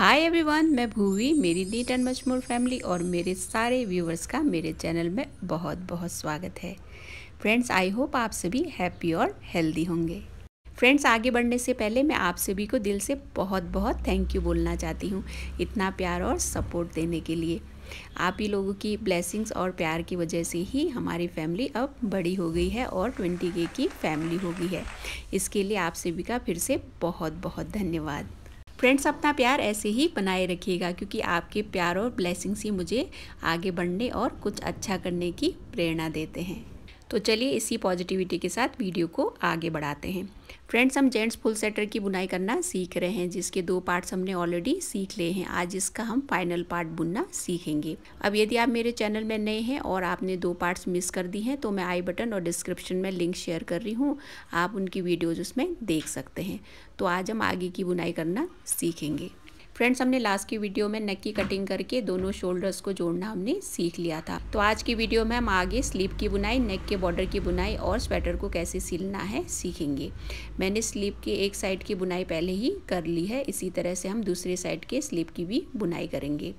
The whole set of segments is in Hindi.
हाय एवरीवन मैं भूवी मेरी नीट एंड मजमूर फैमिली और मेरे सारे व्यूवर्स का मेरे चैनल में बहुत बहुत स्वागत है फ्रेंड्स आई होप आप सभी हैप्पी और हेल्दी होंगे फ्रेंड्स आगे बढ़ने से पहले मैं आप सभी को दिल से बहुत बहुत थैंक यू बोलना चाहती हूँ इतना प्यार और सपोर्ट देने के लिए आप ही लोगों की ब्लेसिंग्स और प्यार की वजह से ही हमारी फैमिली अब बड़ी हो गई है और ट्वेंटी के की फैमिली हो गई है इसके लिए आप सभी का फिर से बहुत बहुत धन्यवाद फ्रेंड्स अपना प्यार ऐसे ही बनाए रखिएगा क्योंकि आपके प्यार और ब्लेसिंग्स ही मुझे आगे बढ़ने और कुछ अच्छा करने की प्रेरणा देते हैं तो चलिए इसी पॉजिटिविटी के साथ वीडियो को आगे बढ़ाते हैं फ्रेंड्स हम जेंट्स फुल सेटर की बुनाई करना सीख रहे हैं जिसके दो पार्ट्स हमने ऑलरेडी सीख लिए हैं आज इसका हम फाइनल पार्ट बुनना सीखेंगे अब यदि आप मेरे चैनल में नए हैं और आपने दो पार्ट्स मिस कर दी हैं तो मैं आई बटन और डिस्क्रिप्शन में लिंक शेयर कर रही हूँ आप उनकी वीडियोज़ उसमें देख सकते हैं तो आज हम आगे की बुनाई करना सीखेंगे फ्रेंड्स हमने लास्ट की वीडियो में नेक की कटिंग करके दोनों शोल्डर्स को जोड़ना हमने सीख लिया था तो आज की वीडियो में हम आगे स्लीप की बुनाई नेक के बॉर्डर की बुनाई और स्वेटर को कैसे सिलना है सीखेंगे मैंने स्लीप के एक साइड की बुनाई पहले ही कर ली है इसी तरह से हम दूसरे साइड के स्लीप की भी बुनाई करेंगे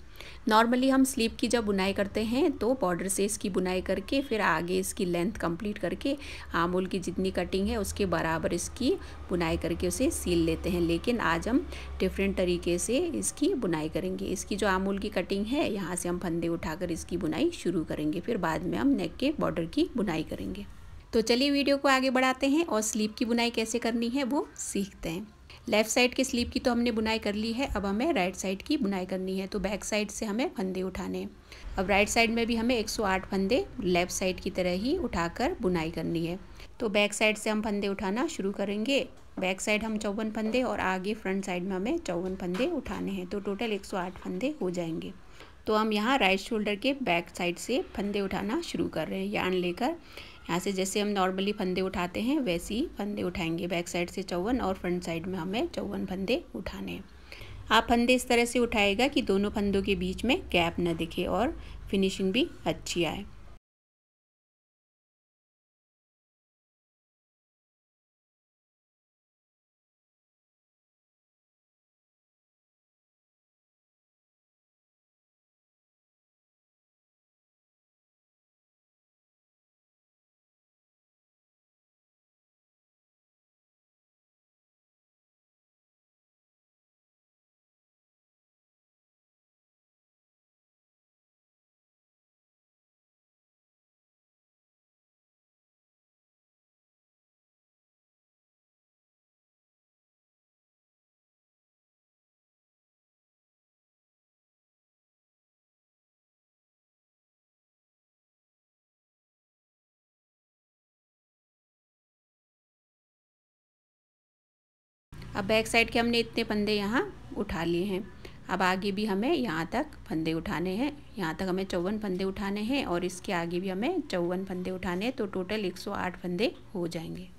नॉर्मली हम स्लीप की जब बुनाई करते हैं तो बॉर्डर से इसकी बुनाई करके फिर आगे इसकी लेंथ कंप्लीट करके आमूल की जितनी कटिंग है उसके बराबर इसकी बुनाई करके उसे सील लेते हैं लेकिन आज हम डिफरेंट तरीके से इसकी बुनाई करेंगे इसकी जो आमूल की कटिंग है यहाँ से हम फंदे उठाकर इसकी बुनाई शुरू करेंगे फिर बाद में हम नेक के बॉर्डर की बुनाई करेंगे तो चलिए वीडियो को आगे बढ़ाते हैं और स्लीप की बुनाई कैसे करनी है वो सीखते हैं लेफ़्ट साइड के स्लीव की तो हमने बुनाई कर ली है अब हमें राइट साइड की बुनाई करनी है तो बैक साइड से हमें फंदे उठाने अब राइट साइड में भी हमें 108 फंदे लेफ़्ट साइड की तरह ही उठाकर बुनाई करनी है तो बैक साइड से हम फंदे उठाना शुरू करेंगे बैक साइड हम चौवन फंदे और आगे फ्रंट साइड में हमें चौवन फंदे उठाने हैं तो टोटल एक फंदे हो जाएंगे तो हम यहाँ राइट शोल्डर के बैक साइड से फंदे उठाना शुरू कर रहे हैं यान लेकर यहाँ से जैसे हम नॉर्मली फंदे उठाते हैं वैसे ही फंदे उठाएंगे बैक साइड से चौवन और फ्रंट साइड में हमें चौवन फंदे उठाने हैं आप फंदे इस तरह से उठाएगा कि दोनों फंदों के बीच में गैप न दिखे और फिनिशिंग भी अच्छी आए अब बैक साइड के हमने इतने फंदे यहाँ उठा लिए हैं अब आगे भी हमें यहाँ तक फंदे उठाने हैं यहाँ तक हमें चौवन फंदे उठाने हैं और इसके आगे भी हमें चौवन फंदे उठाने हैं तो टोटल 108 फंदे हो जाएंगे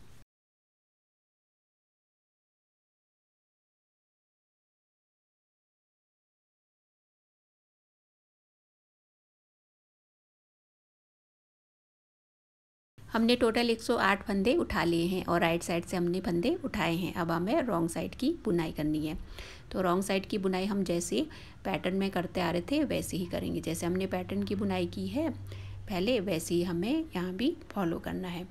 हमने टोटल 108 फंदे उठा लिए हैं और राइट साइड से हमने फंदे उठाए हैं अब हमें रॉन्ग साइड की बुनाई करनी है तो रॉन्ग साइड की बुनाई हम जैसे पैटर्न में करते आ रहे थे वैसे ही करेंगे जैसे हमने पैटर्न की बुनाई की है पहले वैसे ही हमें यहाँ भी फॉलो करना है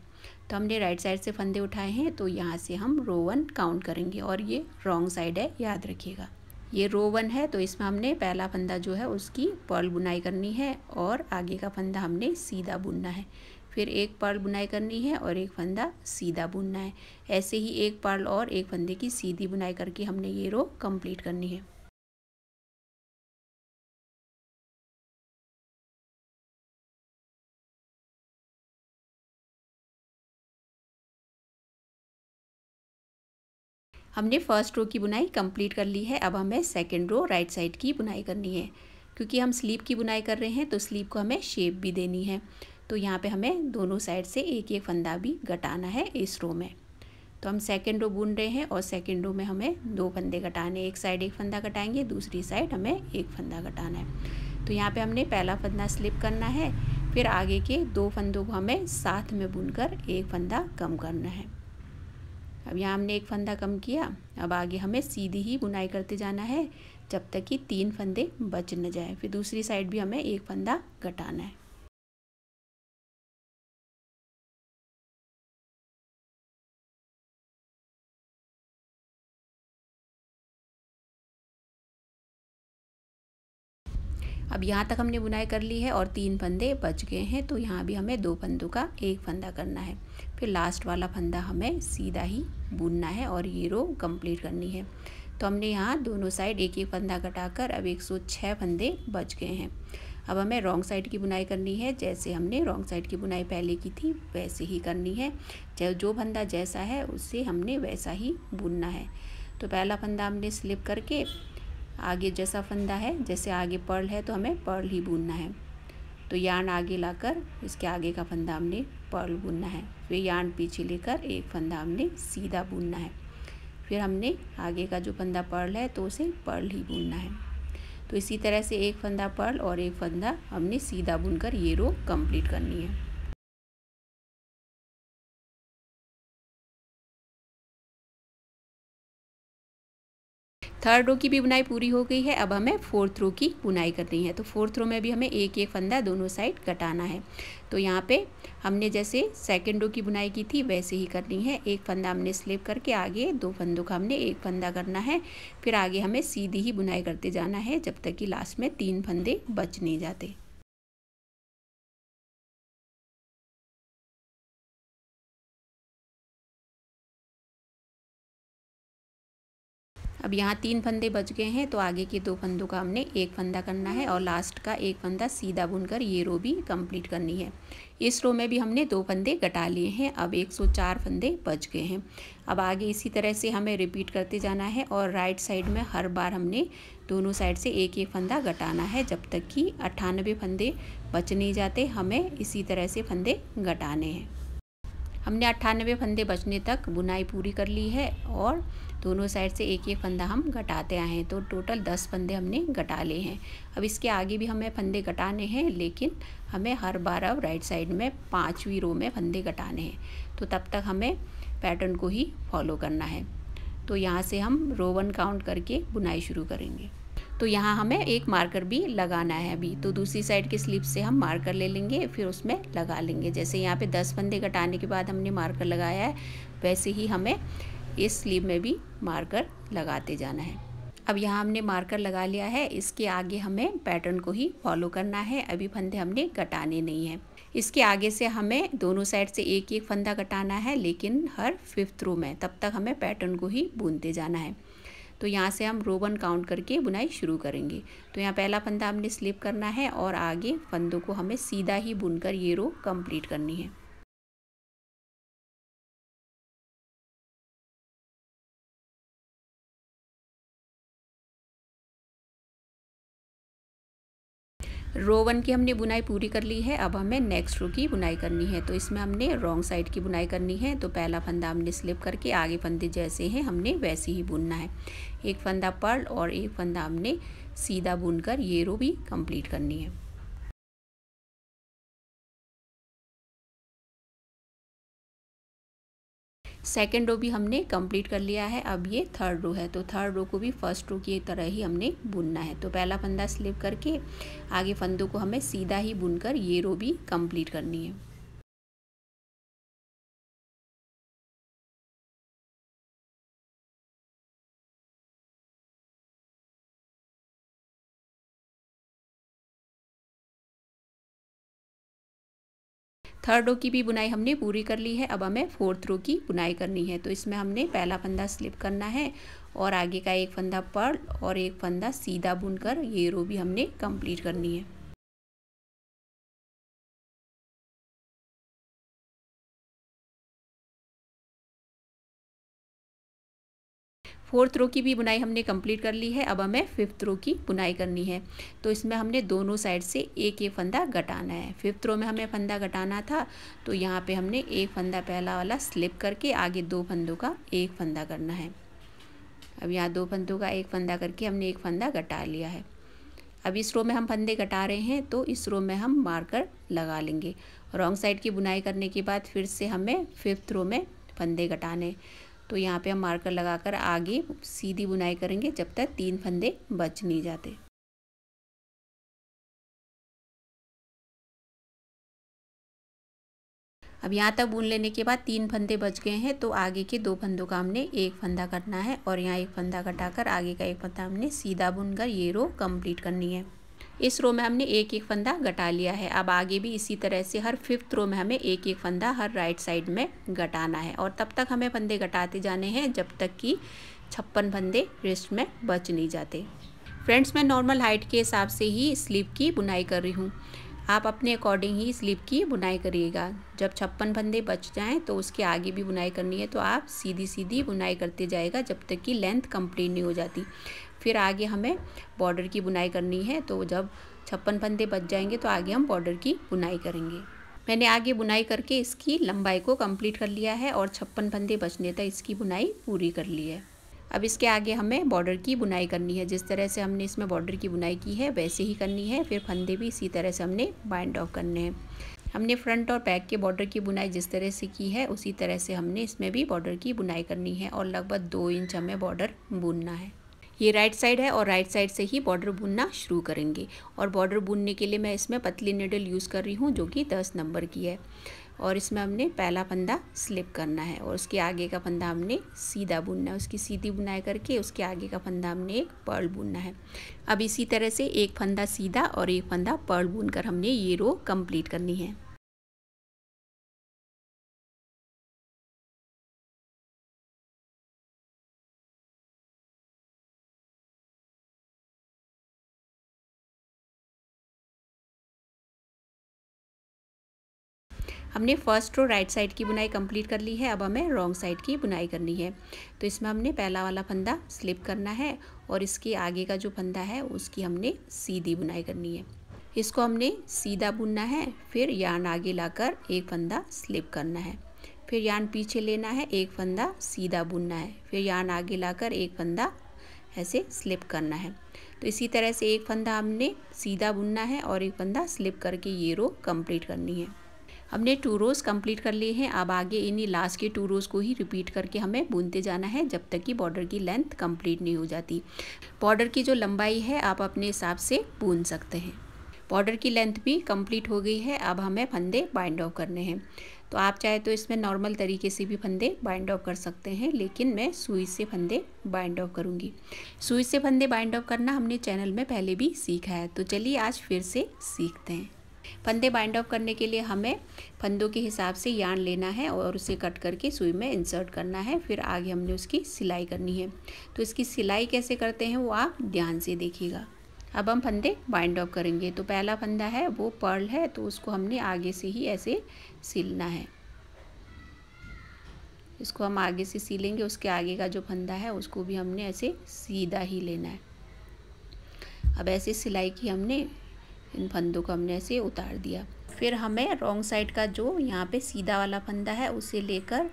तो हमने राइट साइड से फंदे उठाए हैं तो यहाँ से हम रो वन काउंट करेंगे और ये रॉन्ग साइड है याद रखिएगा ये रो वन है तो इसमें हमने पहला फंदा जो है उसकी पर्ल बुनाई करनी है और आगे का फंदा हमने सीधा बुनना है फिर एक पर्ल बुनाई करनी है और एक फंदा सीधा बुनना है ऐसे ही एक पर्ल और एक फंदे की सीधी बुनाई करके हमने ये रो कंप्लीट करनी है हमने फर्स्ट रो की बुनाई कंप्लीट कर ली है अब हमें सेकेंड रो राइट साइड की बुनाई करनी है क्योंकि हम स्लीप की बुनाई कर रहे हैं तो स्लीप को हमें शेप भी देनी है तो यहाँ पे हमें दोनों साइड से एक एक फंदा भी घटाना है इस रो में तो हम सेकेंड रो बुन रहे हैं और सेकेंड रो में हमें दो फंदे घटाने एक साइड एक फंदा घटाएंगे दूसरी साइड हमें एक फंदा घटाना है तो यहाँ पे हमने पहला फंदा स्लिप करना है फिर आगे के दो फंदों को हमें साथ में बुनकर एक फंदा कम करना है अब यहाँ हमने एक फंदा कम किया अब आगे हमें सीधी ही बुनाई करते जाना है जब तक कि तीन फंदे बच न जाए फिर दूसरी साइड भी हमें एक फंदा घटाना है अब यहाँ तक हमने बुनाई कर ली है और तीन फंदे बच गए हैं तो यहाँ भी हमें दो फंदों का एक फंदा करना है फिर लास्ट वाला फंदा हमें सीधा ही बुनना है और ये रो कंप्लीट करनी है तो हमने यहाँ दोनों साइड एक एक फंदा घटाकर अब छः फंदे बच गए हैं अब हमें रॉन्ग साइड की बुनाई करनी है जैसे हमने रॉन्ग साइड की बुनाई पहले की थी वैसे ही करनी है चाहे जो फंदा जैसा है उससे हमने वैसा ही बुनना है तो पहला फंदा हमने स्लिप करके आगे जैसा फंदा है जैसे आगे पर्ल है तो हमें पर्ल ही बुनना है तो यान आगे लाकर इसके आगे का फंदा हमने पर्ल बुनना है फिर यान पीछे लेकर एक फंदा हमने सीधा बुनना है फिर हमने आगे का जो फंदा पर्ल है तो उसे पर्ल ही बुनना है तो इसी तरह से एक फंदा पर्ल और एक फंदा हमने सीधा बुनकर ये रो कंप्लीट करनी है थर्ड रो की भी बुनाई पूरी हो गई है अब हमें फोर्थ रो की बुनाई करनी है तो फोर्थ रो में भी हमें एक एक फंदा दोनों साइड कटाना है तो यहाँ पे हमने जैसे सेकेंड रो की बुनाई की थी वैसे ही करनी है एक फंदा हमने स्लिप करके आगे दो फंदों का हमने एक फंदा करना है फिर आगे हमें सीधी ही बुनाई करते जाना है जब तक कि लास्ट में तीन फंदे बच नहीं जाते अब यहाँ तीन फंदे बच गए हैं तो आगे के दो फंदों का हमने एक फंदा करना है और लास्ट का एक फंदा सीधा बुनकर ये रो भी कंप्लीट करनी है इस रो में भी हमने दो फंदे घटा लिए हैं अब 104 फंदे बच गए हैं अब आगे इसी तरह से हमें रिपीट करते जाना है और राइट साइड में हर बार हमने दोनों साइड से एक एक फंदा घटाना है जब तक कि अट्ठानबे फंदे बच नहीं जाते हमें इसी तरह से फंदे घटाने हैं हमने अट्ठानबे फंदे बचने तक बुनाई पूरी कर ली है और दोनों साइड से एक एक फंदा हम घटाते आए हैं तो टोटल दस फंदे हमने घटा लिए हैं अब इसके आगे भी हमें फंदे घटाने हैं लेकिन हमें हर बार अब राइट साइड में पाँचवीं रो में फंदे घटाने हैं तो तब तक हमें पैटर्न को ही फॉलो करना है तो यहाँ से हम रो वन काउंट करके बुनाई शुरू करेंगे तो यहाँ हमें एक मार्कर भी लगाना है अभी तो दूसरी साइड के स्लीप से हम मार्कर ले लेंगे फिर उसमें लगा लेंगे जैसे यहाँ पे दस फंदे घटाने के बाद हमने मार्कर लगाया है वैसे ही हमें इस स्लीव में भी मार्कर लगाते जाना है अब यहाँ हमने मार्कर लगा लिया है इसके आगे हमें पैटर्न को ही फॉलो करना है अभी फंदे हमने घटाने नहीं हैं इसके आगे से हमें दोनों साइड से एक एक फंदा घटाना है लेकिन हर फिफ्थ रो में तब तक हमें पैटर्न को ही बूनते जाना है तो यहाँ से हम रो वन काउंट करके बुनाई शुरू करेंगे तो यहाँ पहला फंदा हमने स्लिप करना है और आगे फंदों को हमें सीधा ही बुनकर ये रो कंप्लीट करनी है रो वन की हमने बुनाई पूरी कर ली है अब हमें नेक्स्ट रो की बुनाई करनी है तो इसमें हमने रॉन्ग साइड की बुनाई करनी है तो पहला फंदा हमने स्लिप करके आगे फंदे जैसे हैं हमने वैसे ही बुनना है एक फंदा पर्ल और एक फंदा हमने सीधा बुनकर ये रो भी कंप्लीट करनी है सेकेंड रो भी हमने कंप्लीट कर लिया है अब ये थर्ड रो है तो थर्ड रो को भी फर्स्ट रो की तरह ही हमने बुनना है तो पहला फंदा स्लिप करके आगे फंदों को हमें सीधा ही बुनकर ये रो भी कंप्लीट करनी है थर्ड रो की भी बुनाई हमने पूरी कर ली है अब हमें फोर्थ रो की बुनाई करनी है तो इसमें हमने पहला फंदा स्लिप करना है और आगे का एक फंदा पर्ल और एक फंदा सीधा बुनकर ये रो भी हमने कंप्लीट करनी है फोर्थ रो की भी बुनाई हमने कंप्लीट कर ली है अब हमें फिफ्थ रो की बुनाई करनी है तो इसमें हमने दोनों साइड से एक एक फंदा घटाना है फिफ्थ रो में हमें फंदा घटाना था तो यहाँ पे हमने एक फंदा पहला वाला स्लिप करके आगे दो फंदों का एक फंदा करना है अब यहाँ दो फंदों का एक फंदा करके हमने एक फंदा घटा लिया है अब इस रो में हम फंदे घटा रहे हैं तो इस रो में हम मार्कर लगा लेंगे रॉन्ग साइड की बुनाई करने के बाद फिर से हमें फिफ्थ रो में फंदे घटाने तो यहाँ पे हम मार्कर लगाकर आगे सीधी बुनाई करेंगे जब तक तीन फंदे बच नहीं जाते अब यहाँ तक बुन लेने के बाद तीन फंदे बच गए हैं तो आगे के दो फंदों का हमने एक फंदा कटना है और यहाँ एक फंदा कटाकर आगे का एक फंदा हमने सीधा बुनकर ये रो कंप्लीट करनी है इस रो में हमने एक एक फंदा घटा लिया है अब आगे भी इसी तरह से हर फिफ्थ रो में हमें एक एक फंदा हर राइट साइड में घटाना है और तब तक हमें फंदे घटाते जाने हैं जब तक कि छप्पन फंदे रिस्ट में बच नहीं जाते फ्रेंड्स मैं नॉर्मल हाइट के हिसाब से ही स्लीप की बुनाई कर रही हूँ आप अपने अकॉर्डिंग ही स्लीप की बुनाई करिएगा जब छप्पन फंदे बच जाएँ तो उसके आगे भी बुनाई करनी है तो आप सीधी सीधी बुनाई करते जाएगा जब तक कि लेंथ कंप्लीट नहीं हो जाती फिर आगे हमें बॉर्डर की बुनाई करनी है तो जब छप्पन फंदे बच जाएंगे तो आगे हम बॉर्डर की बुनाई करेंगे मैंने आगे बुनाई करके इसकी लंबाई को कंप्लीट कर लिया है और छप्पन फंदे बचने तक इसकी बुनाई पूरी कर ली है अब इसके आगे हमें बॉर्डर की बुनाई करनी है जिस तरह से हमने इसमें बॉर्डर की बुनाई की है वैसे ही करनी है फिर फंदे भी इसी तरह से हमने बाइंड ऑफ करने हैं हमने फ्रंट और बैक के बॉर्डर की बुनाई जिस तरह से की है उसी तरह से हमने इसमें भी बॉर्डर की बुनाई करनी है और लगभग दो इंच हमें बॉर्डर बुनना है ये राइट साइड है और राइट साइड से ही बॉर्डर बुनना शुरू करेंगे और बॉर्डर बुनने के लिए मैं इसमें पतली निडल यूज़ कर रही हूँ जो कि दस नंबर की है और इसमें हमने पहला फंदा स्लिप करना है और उसके आगे का फंदा हमने सीधा बुनना है उसकी सीधी बुनाई करके उसके आगे का फंदा हमने एक पर्ल बुनना है अब इसी तरह से एक फंदा सीधा और एक फंदा पर्ल बुनकर हमने ये रो कंप्लीट करनी है हमने फर्स्ट रो राइट साइड की बुनाई कंप्लीट कर ली है अब हमें रॉन्ग साइड की बुनाई करनी है तो इसमें हमने पहला वाला फंदा स्लिप करना है और इसके आगे का जो फंदा है उसकी हमने सीधी बुनाई करनी है इसको हमने सीधा बुनना है फिर यान आगे लाकर एक फंदा स्लिप करना है फिर यान पीछे लेना है एक फंदा सीधा बुनना है फिर यान आगे लाकर एक फंदा ऐसे स्लिप करना है तो इसी तरह से एक फंदा हमने सीधा बुनना है और एक फंदा स्लिप करके ये रो कंप्लीट करनी है हमने टू रोज़ कंप्लीट कर लिए हैं अब आगे इन्हीं लास्ट के टू रोज़ को ही रिपीट करके हमें बुनते जाना है जब तक कि बॉर्डर की लेंथ कंप्लीट नहीं हो जाती बॉर्डर की जो लंबाई है आप अपने हिसाब से बुन सकते हैं बॉर्डर की लेंथ भी कंप्लीट हो गई है अब हमें फंदे बाइंड ऑफ करने हैं तो आप चाहे तो इसमें नॉर्मल तरीके से भी फंदे बाइंड ऑफ कर सकते हैं लेकिन मैं सुई से फंदे बाइंड ऑफ करूँगी सुई से फंदे बाइंड ऑफ करना हमने चैनल में पहले भी सीखा है तो चलिए आज फिर से सीखते हैं फंदे बाइंड ऑफ करने के लिए हमें फंदों के हिसाब से यान लेना है और उसे कट करके सुई में इंसर्ट करना है फिर आगे हमने उसकी सिलाई करनी है तो इसकी सिलाई कैसे करते हैं वो आप ध्यान से देखिएगा अब हम फंदे बाइंड ऑफ करेंगे तो पहला फंदा है वो पर्ल है तो उसको हमने आगे से ही ऐसे सिलना है इसको हम आगे से सिलेंगे उसके आगे का जो फंदा है उसको भी हमने ऐसे सीधा ही लेना है अब ऐसे सिलाई की हमने इन फंदों को हमने ऐसे उतार दिया फिर हमें रॉन्ग साइड का जो यहाँ पे सीधा वाला फंदा है उसे लेकर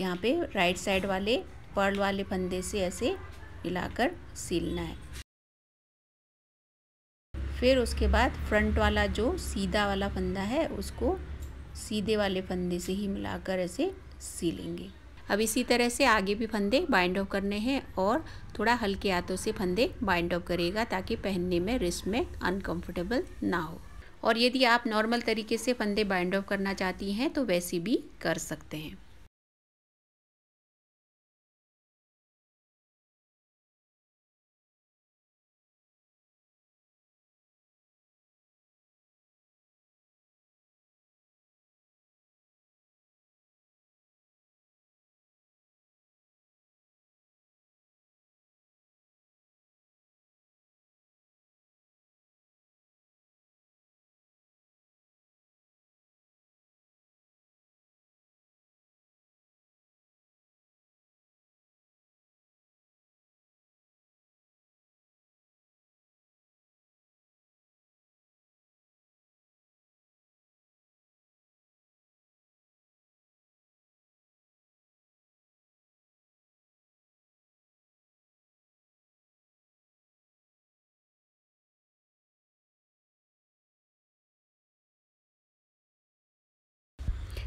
यहाँ पे राइट साइड वाले पर्ल वाले फंदे से ऐसे मिलाकर सिलना है फिर उसके बाद फ्रंट वाला जो सीधा वाला फंदा है उसको सीधे वाले फंदे से ही मिलाकर ऐसे सिलेंगे अब इसी तरह से आगे भी फंदे बाइंड ऑफ करने हैं और थोड़ा हल्के हाथों से फंदे बाइंड ऑफ करेगा ताकि पहनने में रिस्क में अनकम्फर्टेबल ना हो और यदि आप नॉर्मल तरीके से फंदे बाइंड ऑफ करना चाहती हैं तो वैसे भी कर सकते हैं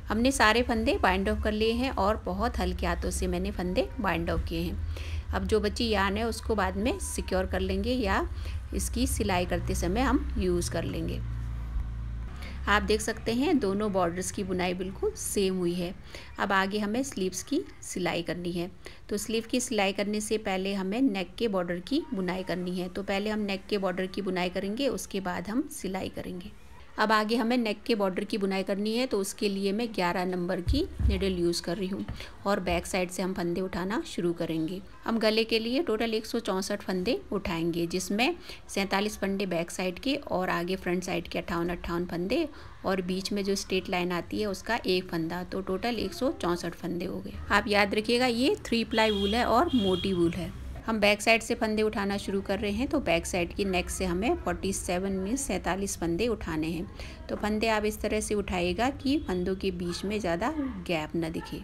हमने सारे फंदे बाइंड ऑफ कर लिए हैं और बहुत हल्के हाथों से मैंने फंदे बाइंड ऑफ किए हैं अब जो बच्ची यान है उसको बाद में सिक्योर कर लेंगे या इसकी सिलाई करते समय हम यूज़ कर लेंगे आप देख सकते हैं दोनों बॉर्डर्स की बुनाई बिल्कुल सेम हुई है अब आगे हमें स्लीव्स की सिलाई करनी है तो स्लीव की सिलाई करने से पहले हमें नेक के बॉर्डर की बुनाई करनी है तो पहले हम नेक के बॉर्डर की बुनाई करेंगे उसके बाद हम सिलाई करेंगे अब आगे हमें नेक के बॉर्डर की बुनाई करनी है तो उसके लिए मैं ग्यारह नंबर की निडल यूज़ कर रही हूँ और बैक साइड से हम फंदे उठाना शुरू करेंगे हम गले के लिए टोटल एक फंदे उठाएंगे जिसमें सैंतालीस फंदे बैक साइड के और आगे फ्रंट साइड के अट्ठावन अट्ठावन फंदे और बीच में जो स्ट्रेट लाइन आती है उसका एक फंदा तो टोटल एक फंदे हो गए आप याद रखिएगा ये थ्री प्लाई वूल है और मोटी वूल है हम बैक साइड से फंदे उठाना शुरू कर रहे हैं तो बैक साइड की नेक से हमें 47 में सैंतालीस फंदे उठाने हैं तो फंदे आप इस तरह से उठाएगा कि फंदों के बीच में ज़्यादा गैप ना दिखे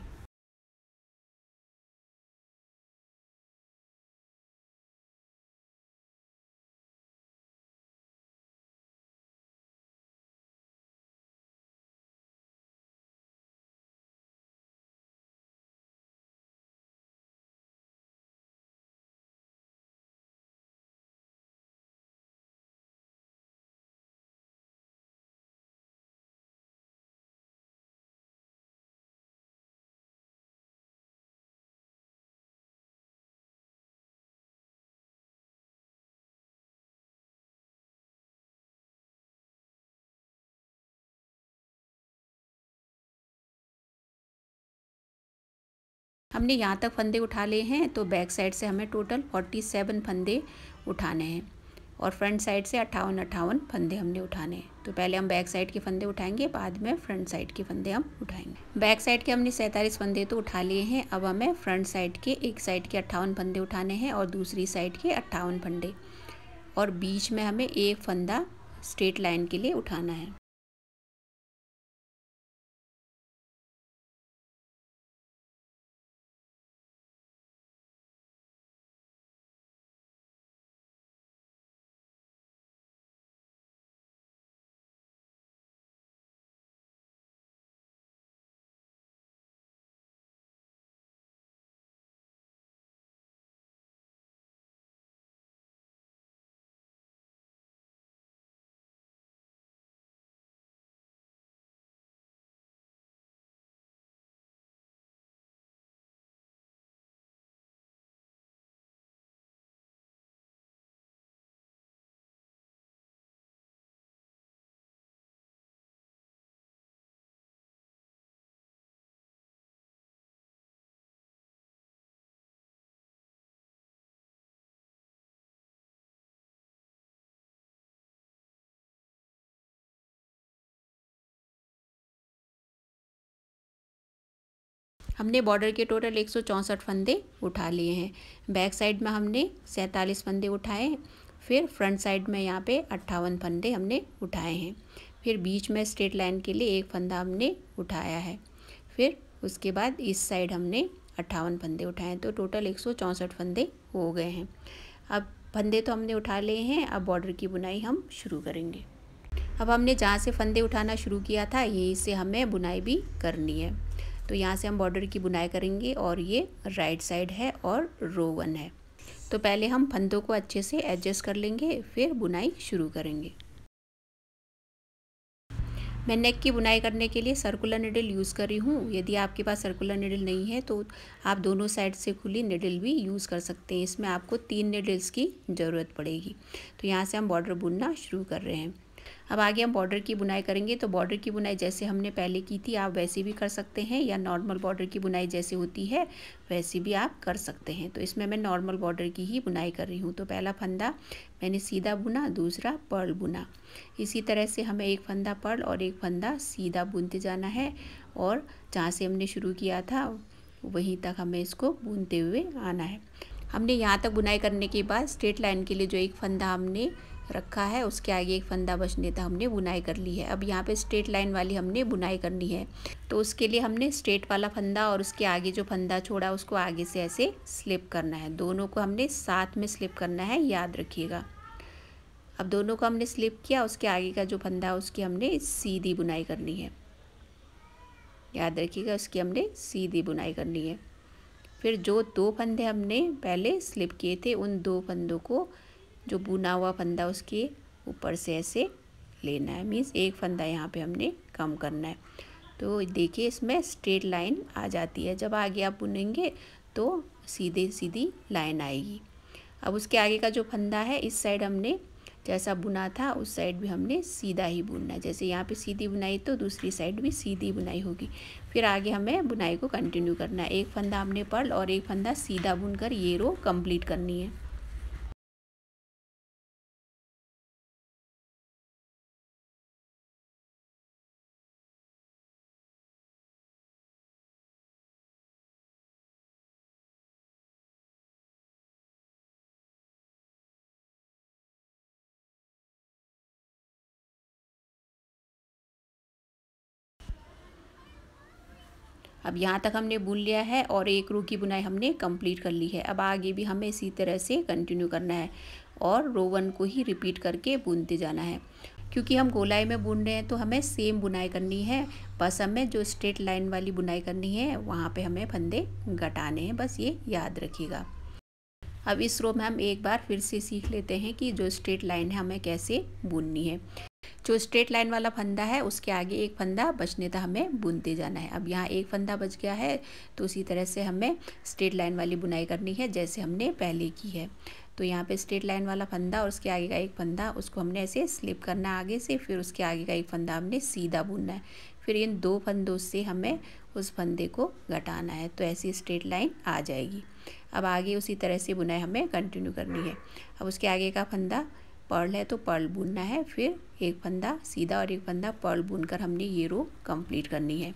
हमने यहाँ तक फंदे उठा लिए हैं तो बैक साइड से हमें टोटल फोर्टी सेवन फंदे उठाने हैं और फ्रंट साइड से अट्ठावन अट्ठावन फंदे हमने उठाने हैं तो पहले हम बैक साइड के फंदे उठाएंगे बाद में फ्रंट साइड के फंदे हम उठाएंगे बैक साइड के हमने सैंतालीस फंदे तो उठा लिए हैं अब हमें फ्रंट साइड के एक साइड के अट्ठावन फंदे उठाने हैं और दूसरी साइड के अट्ठावन फंदे और बीच में हमें एक फंदा स्ट्रेट लाइन के लिए उठाना है हमने बॉर्डर के टोटल एक फंदे उठा लिए हैं बैक साइड में हमने सैंतालीस फंदे उठाए फिर फ्रंट साइड में यहाँ पे अट्ठावन फंदे हमने उठाए हैं फिर बीच में स्ट्रेट लाइन के लिए एक फंदा हमने उठाया है फिर उसके बाद इस साइड हमने अट्ठावन फंदे उठाए हैं तो टोटल एक फंदे हो गए हैं अब फंदे तो हमने उठा लिए हैं अब बॉर्डर की बुनाई हम शुरू करेंगे अब हमने जहाँ से फंदे उठाना शुरू किया था यहीं से हमें बुनाई भी करनी है तो यहाँ से हम बॉर्डर की बुनाई करेंगे और ये राइट साइड है और रो वन है तो पहले हम फंदों को अच्छे से एडजस्ट कर लेंगे फिर बुनाई शुरू करेंगे मैं नेक की बुनाई करने के लिए सर्कुलर निडल यूज़ कर रही हूँ यदि आपके पास सर्कुलर निडल नहीं है तो आप दोनों साइड से खुली निडल भी यूज़ कर सकते हैं इसमें आपको तीन निडल्स की ज़रूरत पड़ेगी तो यहाँ से हम बॉर्डर बुनना शुरू कर रहे हैं अब आगे हम बॉर्डर की बुनाई करेंगे तो बॉर्डर की बुनाई जैसे हमने पहले की थी आप वैसे भी कर सकते हैं या नॉर्मल बॉर्डर की बुनाई जैसे होती है वैसे भी आप कर सकते हैं तो इसमें मैं नॉर्मल बॉर्डर की ही बुनाई कर रही हूँ तो पहला फंदा मैंने सीधा बुना दूसरा पर्ल बुना इसी तरह से हमें एक फंदा पर्ल और एक फंदा सीधा बुनते जाना है और जहाँ से हमने शुरू किया था वहीं तक हमें इसको बुनते हुए आना है हमने यहाँ तक बुनाई करने के बाद स्ट्रेट लाइन के लिए जो एक फंदा हमने रखा है उसके आगे एक फंदा बचने तक हमने बुनाई कर ली है अब यहाँ पे स्ट्रेट लाइन वाली हमने बुनाई करनी है तो उसके लिए हमने स्ट्रेट वाला फंदा और उसके आगे जो फंदा छोड़ा उसको आगे से ऐसे स्लिप करना है दोनों को हमने साथ में स्लिप करना है याद रखिएगा अब दोनों को हमने स्लिप किया उसके आगे का जो फंदा है उसकी हमने सीधी बुनाई करनी है याद रखिएगा उसकी हमने सीधी बुनाई करनी है फिर जो दो फंदे हमने पहले स्लिप किए थे उन दो फंदों को जो बुना हुआ फंदा उसके ऊपर से ऐसे लेना है मीन्स एक फंदा यहाँ पे हमने कम करना है तो देखिए इसमें स्ट्रेट लाइन आ जाती है जब आगे आप बुनेंगे तो सीधे सीधी लाइन आएगी अब उसके आगे का जो फंदा है इस साइड हमने जैसा बुना था उस साइड भी हमने सीधा ही बुनना है जैसे यहाँ पे सीधी बुनाई तो दूसरी साइड भी सीधी बुनाई होगी फिर आगे हमें बुनाई को कंटिन्यू करना है एक फंदा हमने पर्ल और एक फंदा सीधा बुनकर ये रो कंप्लीट करनी है अब यहाँ तक हमने बुन लिया है और एक रो की बुनाई हमने कंप्लीट कर ली है अब आगे भी हमें इसी तरह से कंटिन्यू करना है और रो वन को ही रिपीट करके बुनते जाना है क्योंकि हम गोलाई में बुन रहे हैं तो हमें सेम बुनाई करनी है बस हमें जो स्ट्रेट लाइन वाली बुनाई करनी है वहाँ पर हमें फंदे घटाने हैं बस ये याद रखिएगा अब इस रो में हम एक बार फिर से सीख लेते हैं कि जो स्ट्रेट लाइन है हमें कैसे बुननी है जो स्ट्रेट लाइन वाला फंदा है उसके आगे एक फंदा बचने तक हमें बुनते जाना है अब यहाँ एक फंदा बच गया है तो उसी तरह से हमें स्ट्रेट लाइन वाली बुनाई करनी है जैसे हमने पहले की है तो यहाँ पे स्ट्रेट लाइन वाला फंदा और उसके आगे का एक फंदा उसको हमने ऐसे स्लिप करना है आगे से फिर उसके आगे का एक फंदा हमने सीधा बुनना है फिर इन दो फंदों से हमें उस फंदे को घटाना है तो ऐसी स्ट्रेट लाइन आ जाएगी अब आगे उसी तरह से बुनाई हमें कंटिन्यू करनी है अब उसके आगे का फंदा पर्ल है तो पर्ल बुनना है फिर एक फंदा सीधा और एक फंदा पर्ल बुनकर हमने ये रो कंप्लीट करनी है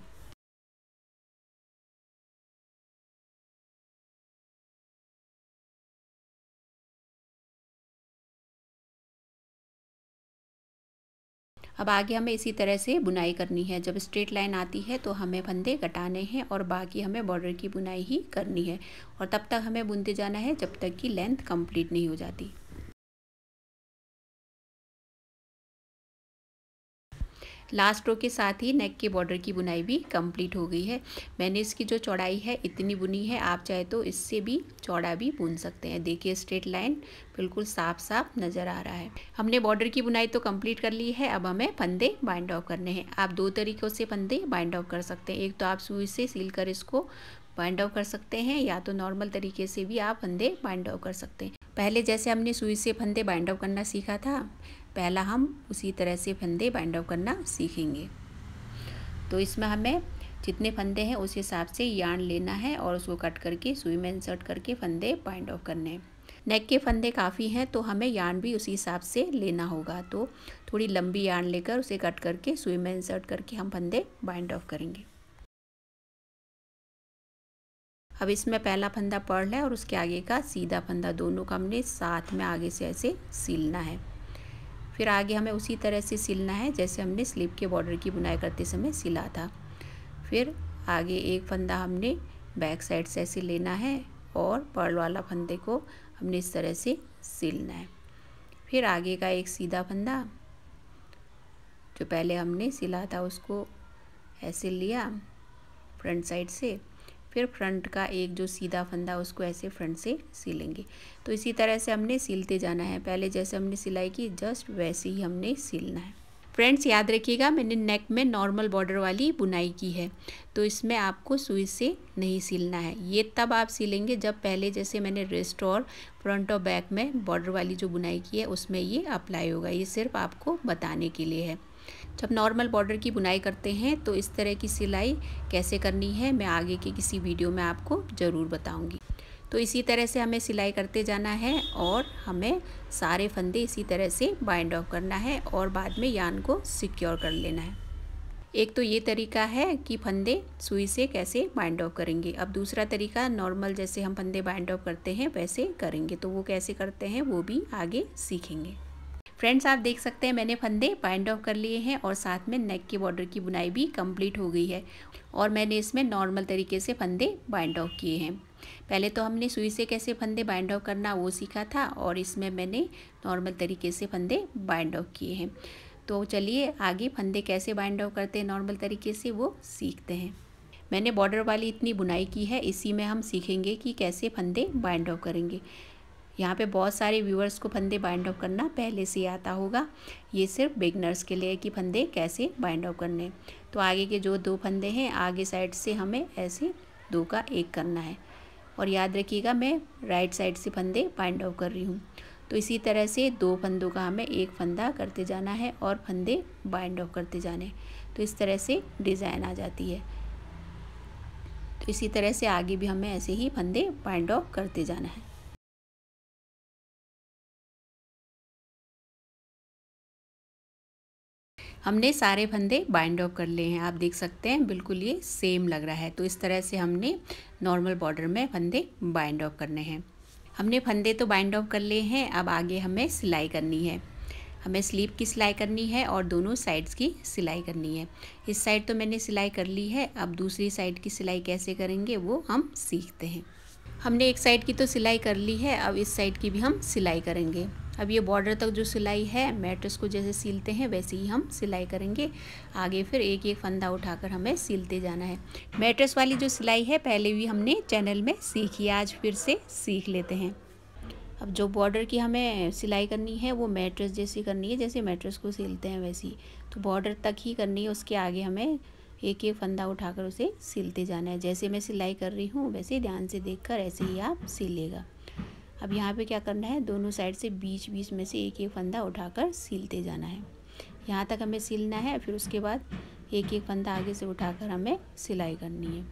अब आगे हमें इसी तरह से बुनाई करनी है जब स्ट्रेट लाइन आती है तो हमें फंदे कटाने हैं और बाकी हमें बॉर्डर की बुनाई ही करनी है और तब तक हमें बुनते जाना है जब तक कि लेंथ कंप्लीट नहीं हो जाती लास्ट रो के साथ ही नेक के बॉर्डर की बुनाई भी कंप्लीट हो गई है मैंने इसकी जो चौड़ाई है इतनी बुनी है आप चाहे तो इससे भी चौड़ा भी बुन सकते हैं देखिए स्ट्रेट लाइन बिल्कुल साफ साफ नज़र आ रहा है हमने बॉर्डर की बुनाई तो कंप्लीट कर ली है अब हमें फंदे बाइंड ऑफ करने हैं आप दो तरीक़ों से फंदे बाइंड ऑफ कर सकते हैं एक तो आप सुई से सील कर इसको बाइंड ऑफ कर सकते हैं या तो नॉर्मल तरीके से भी आप फंदे बाइंड ऑफ कर सकते हैं पहले जैसे हमने सुई से फंदे बाइंड ऑफ करना सीखा था पहला हम उसी तरह से फंदे बाइंड ऑफ करना सीखेंगे तो इसमें हमें जितने फंदे हैं उस हिसाब से यार्न लेना है और उसको कट करके सुई में इंसर्ट करके फंदे बाइंड ऑफ करने हैं नेक के फंदे काफ़ी हैं तो हमें यार्न भी उसी हिसाब से लेना होगा तो थोड़ी लंबी यार्न लेकर उसे कट करके सुई में इंसर्ट करके हम फंदे बाइंड ऑफ करेंगे अब इसमें पहला फंदा पड़ है और उसके आगे का सीधा फंदा दोनों का हमने साथ में आगे से ऐसे सीलना है फिर आगे हमें उसी तरह से सिलना है जैसे हमने स्लीप के बॉर्डर की बुनाई करते समय सिला था फिर आगे एक फंदा हमने बैक साइड से ऐसे लेना है और पर्ल वाला फंदे को हमने इस तरह से सिलना है फिर आगे का एक सीधा फंदा जो पहले हमने सिला था उसको ऐसे लिया फ्रंट साइड से फिर फ्रंट का एक जो सीधा फंदा उसको ऐसे फ्रंट से सिलेंगे तो इसी तरह से हमने सिलते जाना है पहले जैसे हमने सिलाई की जस्ट वैसे ही हमने सिलना है फ्रेंड्स याद रखिएगा मैंने नेक में नॉर्मल बॉर्डर वाली बुनाई की है तो इसमें आपको सुई से नहीं सिलना है ये तब आप सिलेंगे जब पहले जैसे मैंने रेस्ट और फ्रंट और बैक में बॉर्डर वाली जो बुनाई की है उसमें ये अप्लाई होगा ये सिर्फ आपको बताने के लिए है जब नॉर्मल बॉर्डर की बुनाई करते हैं तो इस तरह की सिलाई कैसे करनी है मैं आगे के किसी वीडियो में आपको ज़रूर बताऊँगी तो इसी तरह से हमें सिलाई करते जाना है और हमें सारे फंदे इसी तरह से बाइंड ऑफ करना है और बाद में यान को सिक्योर कर लेना है एक तो ये तरीका है कि फंदे सुई से कैसे बाइंड ऑफ करेंगे अब दूसरा तरीका नॉर्मल जैसे हम फंदे बाइंड ऑफ करते हैं वैसे करेंगे तो वो कैसे करते हैं वो भी आगे सीखेंगे फ्रेंड्स आप देख सकते हैं मैंने फंदे बाइंड ऑफ कर लिए हैं और साथ में नेक की बॉर्डर की बुनाई भी कंप्लीट हो गई है और मैंने इसमें नॉर्मल तरीके से फंदे बाइंड ऑफ किए हैं पहले तो हमने सुई से कैसे फंदे बाइंड ऑफ करना वो सीखा था और इसमें मैंने नॉर्मल तरीके से फंदे बाइंड ऑफ किए हैं तो चलिए आगे फंदे कैसे बाइंड ऑफ करते हैं नॉर्मल तरीके से वो सीखते हैं मैंने बॉर्डर वाली इतनी बुनाई की है इसी में हम सीखेंगे कि कैसे फंदे बाइंड ऑफ करेंगे यहाँ पे बहुत सारे व्यूअर्स को फंदे बाइंड ऑफ करना पहले से आता होगा ये सिर्फ बिगनर्स के लिए कि फंदे कैसे बाइंड ऑफ करने तो आगे के जो दो फंदे हैं आगे साइड से हमें ऐसे दो का एक करना है और याद रखिएगा मैं राइट साइड से फंदे बाइंड ऑफ कर रही हूँ तो इसी तरह से दो फंदों का हमें एक फंदा करते जाना है और फंदे बाइंड ऑफ करते जाने तो इस तरह से डिज़ाइन आ जाती है तो इसी तरह से आगे भी हमें ऐसे ही फंदे बाइंड ऑफ करते जाना है हमने सारे फंदे बाइंड ऑफ कर लिए हैं आप देख सकते हैं बिल्कुल ये सेम लग रहा है तो इस तरह से हमने नॉर्मल बॉर्डर में फंदे बाइंड ऑफ करने हैं हमने फंदे तो बाइंड ऑफ कर लिए हैं अब आगे हमें सिलाई करनी है हमें स्लीप की सिलाई करनी है और दोनों साइड्स की सिलाई करनी है इस साइड तो मैंने सिलाई कर ली है अब दूसरी साइड की सिलाई कैसे करेंगे वो हम सीखते हैं हमने एक साइड की तो सिलाई कर ली है अब इस साइड की भी हम सिलाई करेंगे अब ये बॉर्डर तक जो सिलाई है मैट्रस को जैसे सिलते हैं वैसे ही हम सिलाई करेंगे आगे फिर एक एक फंदा उठाकर हमें सिलते जाना है मैट्रस वाली जो सिलाई है पहले भी हमने चैनल में सीखी आज फिर से सीख लेते हैं अब जो बॉर्डर की हमें सिलाई करनी है वो मैट्रस जैसी करनी है जैसे मैट्रस को सिलते हैं वैसी तो बॉर्डर तक ही करनी है उसके आगे हमें एक एक फंदा उठाकर उसे सिलते जाना है जैसे मैं सिलाई कर रही हूँ वैसे ध्यान से देखकर ऐसे ही आप सिलेगा अब यहाँ पे क्या करना है दोनों साइड से बीच बीच में से एक एक फंदा उठाकर सिलते जाना है यहाँ तक हमें सिलना है फिर उसके बाद एक एक फंदा आगे से उठाकर हमें सिलाई करनी है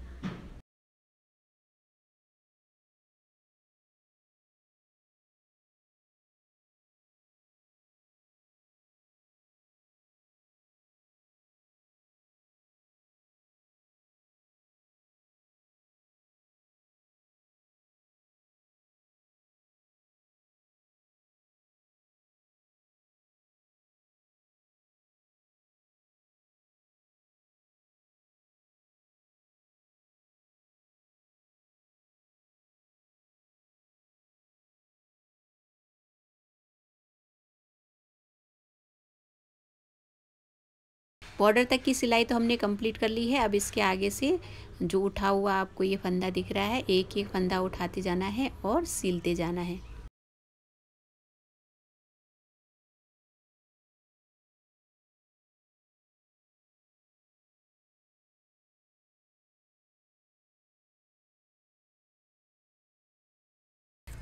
बॉर्डर तक की सिलाई तो हमने कंप्लीट कर ली है अब इसके आगे से जो उठा हुआ आपको ये फंदा दिख रहा है एक एक फंदा उठाते जाना है और सिलते जाना है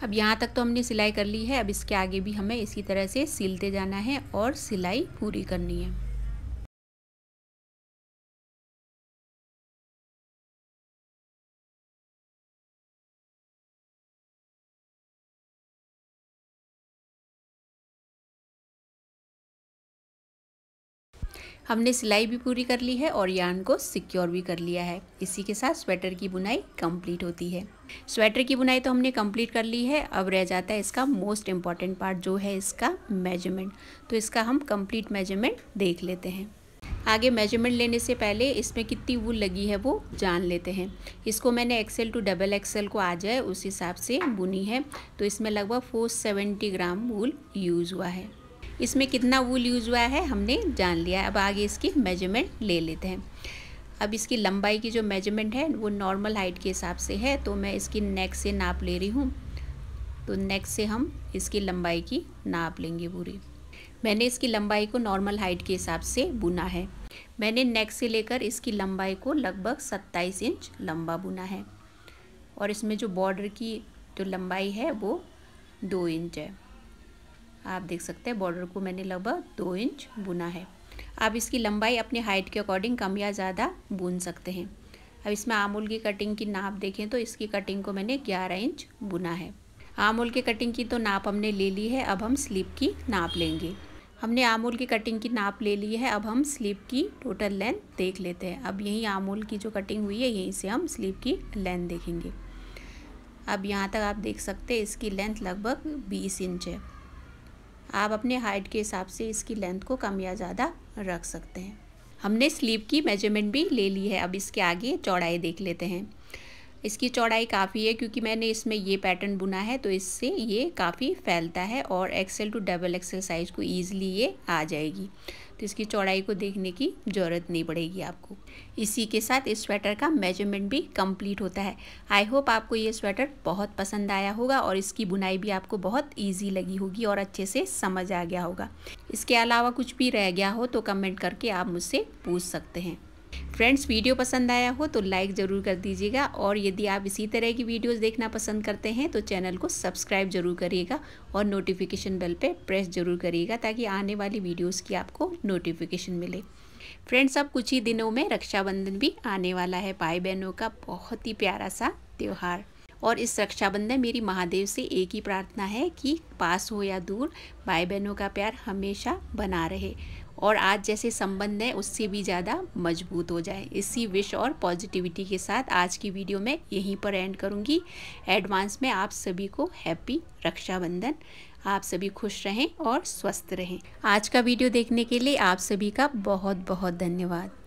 अब यहाँ तक तो हमने सिलाई कर ली है अब इसके आगे भी हमें इसी तरह से सिलते जाना है और सिलाई पूरी करनी है हमने सिलाई भी पूरी कर ली है और यान को सिक्योर भी कर लिया है इसी के साथ स्वेटर की बुनाई कंप्लीट होती है स्वेटर की बुनाई तो हमने कंप्लीट कर ली है अब रह जाता है इसका मोस्ट इम्पॉर्टेंट पार्ट जो है इसका मेजरमेंट तो इसका हम कंप्लीट मेजरमेंट देख लेते हैं आगे मेजरमेंट लेने से पहले इसमें कितनी वूल लगी है वो जान लेते हैं इसको मैंने एक्सेल टू डबल एक्सेल को आ जाए उस हिसाब से बुनी है तो इसमें लगभग 470 ग्राम वूल यूज़ हुआ है इसमें कितना वूल यूज़ हुआ है हमने जान लिया अब आगे इसकी मेजरमेंट ले लेते हैं अब इसकी लंबाई की जो मेजरमेंट है वो नॉर्मल हाइट के हिसाब से है तो मैं इसकी नेक से नाप ले रही हूँ तो नेक से हम इसकी लंबाई की नाप लेंगे पूरी मैंने इसकी लंबाई को नॉर्मल हाइट के हिसाब से बुना है मैंने नेक से लेकर इसकी लंबाई को लगभग 27 इंच लंबा बुना है और इसमें जो बॉर्डर की जो लंबाई है वो दो इंच है आप देख सकते हैं बॉर्डर को मैंने लगभग दो इंच बुना है आप इसकी लंबाई अपने हाइट के अकॉर्डिंग कम या ज़्यादा बुन सकते हैं अब इसमें आमूल की कटिंग की नाप देखें तो इसकी कटिंग को मैंने ग्यारह इंच बुना है आमूल की कटिंग की तो नाप हमने ले ली है अब हम स्लीप की नाप लेंगे हमने आमूल की कटिंग की नाप ले ली है अब हम स्लीप की टोटल लेंथ देख लेते हैं अब यहीं आमूल की जो कटिंग हुई है यहीं से हम स्लीप की लेंथ देखेंगे अब यहाँ तक आप देख सकते हैं इसकी लेंथ लगभग 20 इंच है आप अपने हाइट के हिसाब से इसकी लेंथ को कम या ज़्यादा रख सकते हैं हमने स्लीव की मेजरमेंट भी ले ली है अब इसके आगे चौड़ाई देख लेते हैं इसकी चौड़ाई काफ़ी है क्योंकि मैंने इसमें ये पैटर्न बुना है तो इससे ये काफ़ी फैलता है और XL to double XL size को ईज़िली ये आ जाएगी तो इसकी चौड़ाई को देखने की ज़रूरत नहीं पड़ेगी आपको इसी के साथ इस स्वेटर का मेजरमेंट भी कंप्लीट होता है आई होप आपको ये स्वेटर बहुत पसंद आया होगा और इसकी बुनाई भी आपको बहुत ईजी लगी होगी और अच्छे से समझ आ गया होगा इसके अलावा कुछ भी रह गया हो तो कमेंट करके आप मुझसे पूछ सकते हैं फ्रेंड्स वीडियो पसंद आया हो तो लाइक ज़रूर कर दीजिएगा और यदि आप इसी तरह की वीडियोस देखना पसंद करते हैं तो चैनल को सब्सक्राइब जरूर करिएगा और नोटिफिकेशन बेल पे प्रेस जरूर करिएगा ताकि आने वाली वीडियोस की आपको नोटिफिकेशन मिले फ्रेंड्स अब कुछ ही दिनों में रक्षाबंधन भी आने वाला है भाई बहनों का बहुत ही प्यारा सा त्यौहार और इस रक्षाबंधन मेरी महादेव से एक ही प्रार्थना है कि पास हो या दूर भाई बहनों का प्यार हमेशा बना रहे और आज जैसे संबंध हैं उससे भी ज़्यादा मजबूत हो जाए इसी विश और पॉजिटिविटी के साथ आज की वीडियो में यहीं पर एंड करूँगी एडवांस में आप सभी को हैप्पी रक्षाबंधन आप सभी खुश रहें और स्वस्थ रहें आज का वीडियो देखने के लिए आप सभी का बहुत बहुत धन्यवाद